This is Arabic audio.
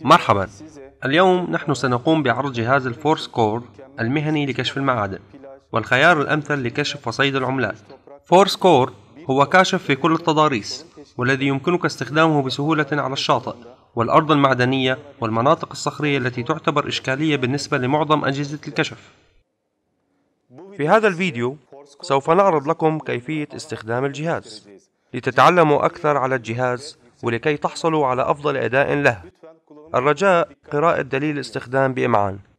مرحبا اليوم نحن سنقوم بعرض جهاز الفورس كور المهني لكشف المعادن والخيار الأمثل لكشف وصيد العملات فورس كور هو كاشف في كل التضاريس والذي يمكنك استخدامه بسهولة على الشاطئ والأرض المعدنية والمناطق الصخرية التي تعتبر إشكالية بالنسبة لمعظم أجهزة الكشف في هذا الفيديو سوف نعرض لكم كيفية استخدام الجهاز لتتعلموا أكثر على الجهاز ولكي تحصلوا على أفضل أداء له الرجاء قراءة دليل الاستخدام بإمعان